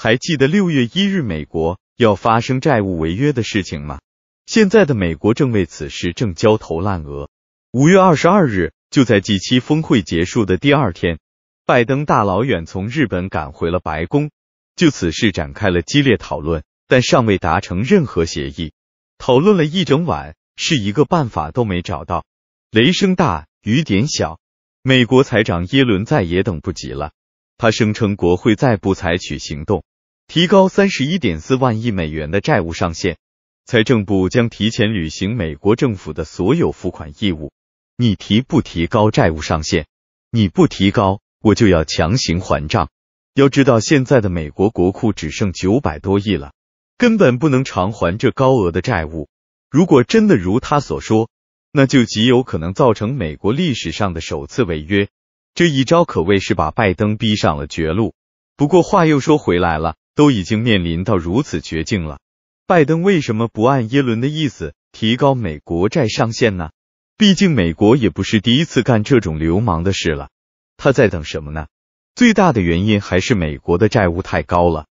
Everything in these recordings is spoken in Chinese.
还记得六月一日美国要发生债务违约的事情吗？现在的美国正为此事正焦头烂额。五月二十二日，就在 G 七峰会结束的第二天，拜登大老远从日本赶回了白宫，就此事展开了激烈讨论，但尚未达成任何协议。讨论了一整晚，是一个办法都没找到。雷声大雨点小，美国财长耶伦再也等不及了，他声称国会再不采取行动。提高三十一点四万亿美元的债务上限，财政部将提前履行美国政府的所有付款义务。你提不提高债务上限？你不提高，我就要强行还账。要知道，现在的美国国库只剩九百多亿了，根本不能偿还这高额的债务。如果真的如他所说，那就极有可能造成美国历史上的首次违约。这一招可谓是把拜登逼上了绝路。不过话又说回来了。都已经面临到如此绝境了，拜登为什么不按耶伦的意思提高美国债上限呢？毕竟美国也不是第一次干这种流氓的事了。他在等什么呢？最大的原因还是美国的债务太高了。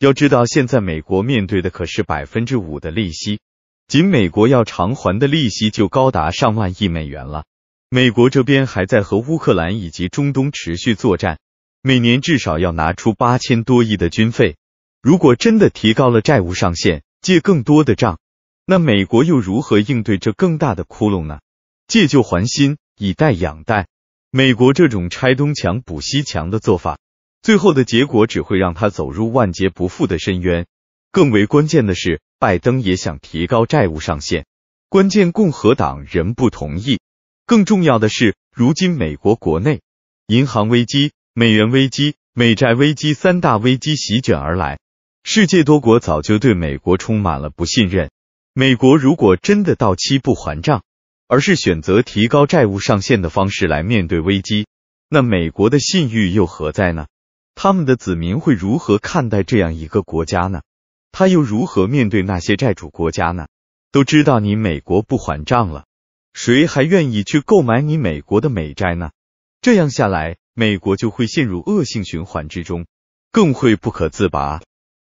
要知道，现在美国面对的可是百分之五的利息，仅美国要偿还的利息就高达上万亿美元了。美国这边还在和乌克兰以及中东持续作战，每年至少要拿出八千多亿的军费。如果真的提高了债务上限，借更多的账，那美国又如何应对这更大的窟窿呢？借旧还新，以贷养贷，美国这种拆东墙补西墙的做法，最后的结果只会让他走入万劫不复的深渊。更为关键的是，拜登也想提高债务上限，关键共和党人不同意。更重要的是，如今美国国内银行危机、美元危机、美债危机三大危机席卷而来。世界多国早就对美国充满了不信任。美国如果真的到期不还账，而是选择提高债务上限的方式来面对危机，那美国的信誉又何在呢？他们的子民会如何看待这样一个国家呢？他又如何面对那些债主国家呢？都知道你美国不还账了，谁还愿意去购买你美国的美债呢？这样下来，美国就会陷入恶性循环之中，更会不可自拔。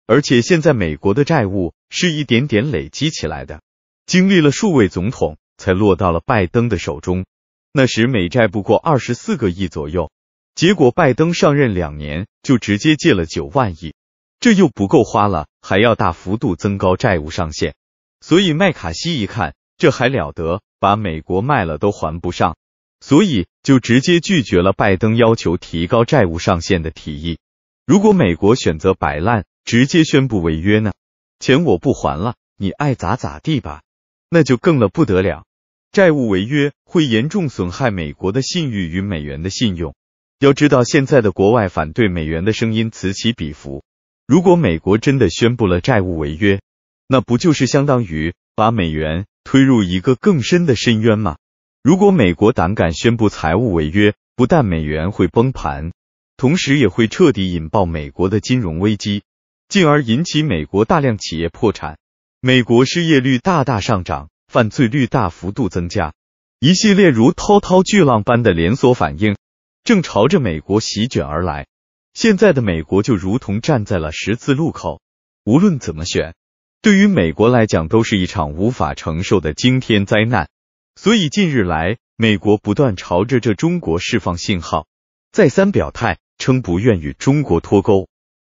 而且现在美国的债务是一点点累积起来的，经历了数位总统才落到了拜登的手中。那时美债不过二十四个亿左右，结果拜登上任两年就直接借了九万亿，这又不够花了，还要大幅度增高债务上限。所以麦卡锡一看，这还了得，把美国卖了都还不上，所以就直接拒绝了拜登要求提高债务上限的提议。如果美国选择摆烂，直接宣布违约呢，钱我不还了，你爱咋咋地吧，那就更了不得了。债务违约会严重损害美国的信誉与美元的信用。要知道，现在的国外反对美元的声音此起彼伏。如果美国真的宣布了债务违约，那不就是相当于把美元推入一个更深的深渊吗？如果美国胆敢宣布财务违约，不但美元会崩盘，同时也会彻底引爆美国的金融危机。进而引起美国大量企业破产，美国失业率大大上涨，犯罪率大幅度增加，一系列如滔滔巨浪般的连锁反应正朝着美国席卷而来。现在的美国就如同站在了十字路口，无论怎么选，对于美国来讲都是一场无法承受的惊天灾难。所以近日来，美国不断朝着这中国释放信号，再三表态称不愿与中国脱钩。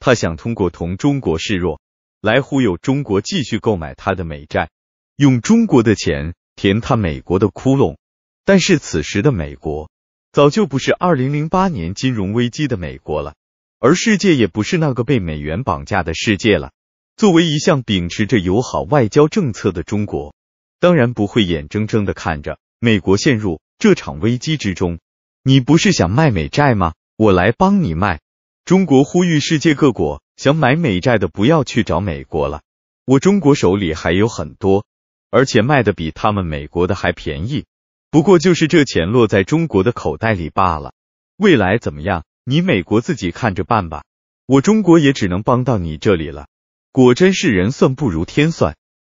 他想通过同中国示弱来忽悠中国继续购买他的美债，用中国的钱填他美国的窟窿。但是此时的美国早就不是2008年金融危机的美国了，而世界也不是那个被美元绑架的世界了。作为一向秉持着友好外交政策的中国，当然不会眼睁睁的看着美国陷入这场危机之中。你不是想卖美债吗？我来帮你卖。中国呼吁世界各国，想买美债的不要去找美国了，我中国手里还有很多，而且卖的比他们美国的还便宜。不过就是这钱落在中国的口袋里罢了。未来怎么样，你美国自己看着办吧，我中国也只能帮到你这里了。果真是人算不如天算，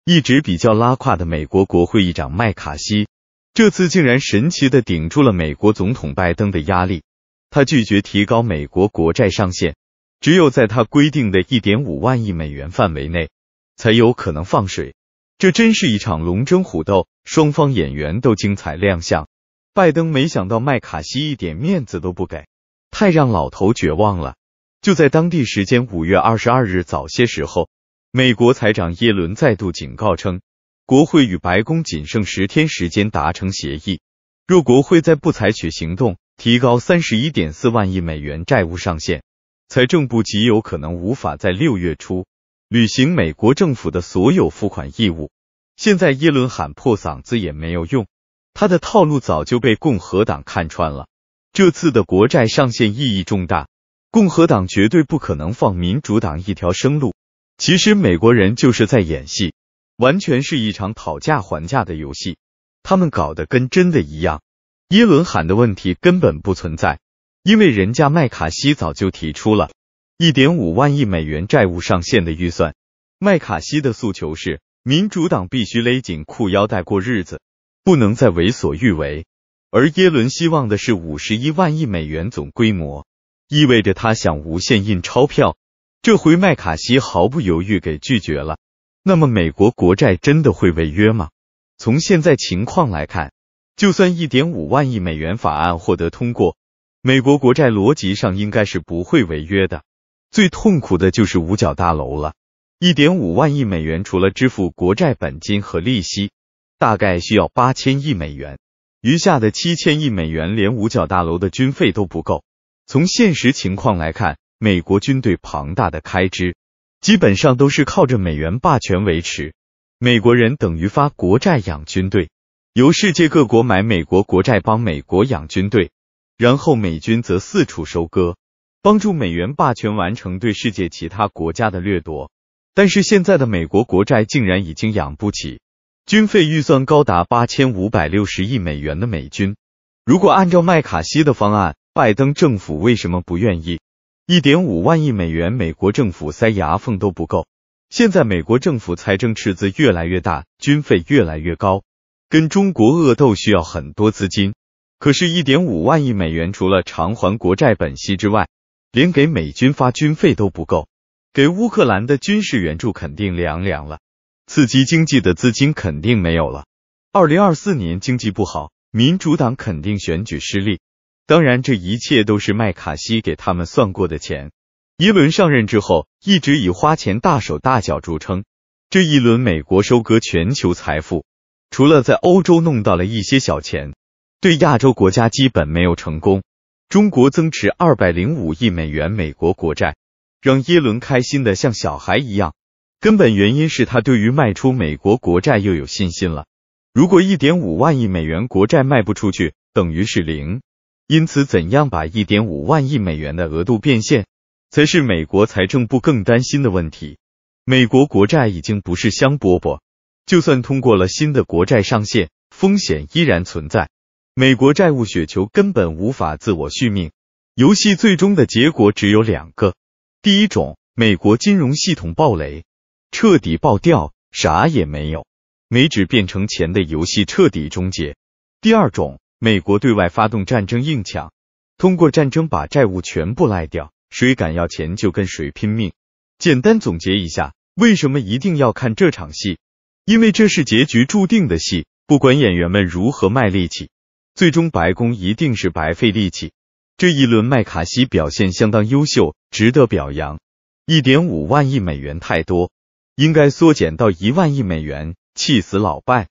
一直比较拉胯的美国国会议长麦卡锡，这次竟然神奇的顶住了美国总统拜登的压力。他拒绝提高美国国债上限，只有在他规定的一点五万亿美元范围内，才有可能放水。这真是一场龙争虎斗，双方演员都精彩亮相。拜登没想到麦卡锡一点面子都不给，太让老头绝望了。就在当地时间五月二十二日早些时候，美国财长耶伦再度警告称，国会与白宫仅剩十天时间达成协议，若国会再不采取行动。提高三十一点四万亿美元债务上限，财政部极有可能无法在六月初履行美国政府的所有付款义务。现在耶伦喊破嗓子也没有用，他的套路早就被共和党看穿了。这次的国债上限意义重大，共和党绝对不可能放民主党一条生路。其实美国人就是在演戏，完全是一场讨价还价的游戏，他们搞得跟真的一样。耶伦喊的问题根本不存在，因为人家麦卡锡早就提出了1.5万亿美元债务上限的预算。麦卡锡的诉求是，民主党必须勒紧裤腰带过日子，不能再为所欲为。而耶伦希望的是51万亿美元总规模，意味着他想无限印钞票。这回麦卡锡毫不犹豫给拒绝了。那么，美国国债真的会违约吗？从现在情况来看。就算1.5万亿美元法案获得通过，美国国债逻辑上应该是不会违约的。最痛苦的就是五角大楼了。1.5万亿美元除了支付国债本金和利息，大概需要8千亿美元，余下的7千亿美元连五角大楼的军费都不够。从现实情况来看，美国军队庞大的开支，基本上都是靠着美元霸权维持。美国人等于发国债养军队。由世界各国买美国国债，帮美国养军队，然后美军则四处收割，帮助美元霸权完成对世界其他国家的掠夺。但是现在的美国国债竟然已经养不起，军费预算高达八千五百六十亿美元的美军，如果按照麦卡锡的方案，拜登政府为什么不愿意？一点五万亿美元美国政府塞牙缝都不够。现在美国政府财政赤字越来越大，军费越来越高。跟中国恶斗需要很多资金，可是，一点五万亿美元除了偿还国债本息之外，连给美军发军费都不够，给乌克兰的军事援助肯定凉凉了，刺激经济的资金肯定没有了。二零二四年经济不好，民主党肯定选举失利。当然，这一切都是麦卡锡给他们算过的钱。耶伦上任之后，一直以花钱大手大脚著称。这一轮美国收割全球财富。除了在欧洲弄到了一些小钱，对亚洲国家基本没有成功。中国增持二百零五亿美元美国国债，让耶伦开心的像小孩一样。根本原因是他对于卖出美国国债又有信心了。如果一点五万亿美元国债卖不出去，等于是零。因此，怎样把一点五万亿美元的额度变现，才是美国财政部更担心的问题。美国国债已经不是香饽饽。就算通过了新的国债上限，风险依然存在。美国债务雪球根本无法自我续命，游戏最终的结果只有两个：第一种，美国金融系统爆雷，彻底爆掉，啥也没有，美纸变成钱的游戏彻底终结；第二种，美国对外发动战争硬抢，通过战争把债务全部赖掉，谁敢要钱就跟谁拼命。简单总结一下，为什么一定要看这场戏？因为这是结局注定的戏，不管演员们如何卖力气，最终白宫一定是白费力气。这一轮麦卡锡表现相当优秀，值得表扬。一点五万亿美元太多，应该缩减到一万亿美元，气死老拜。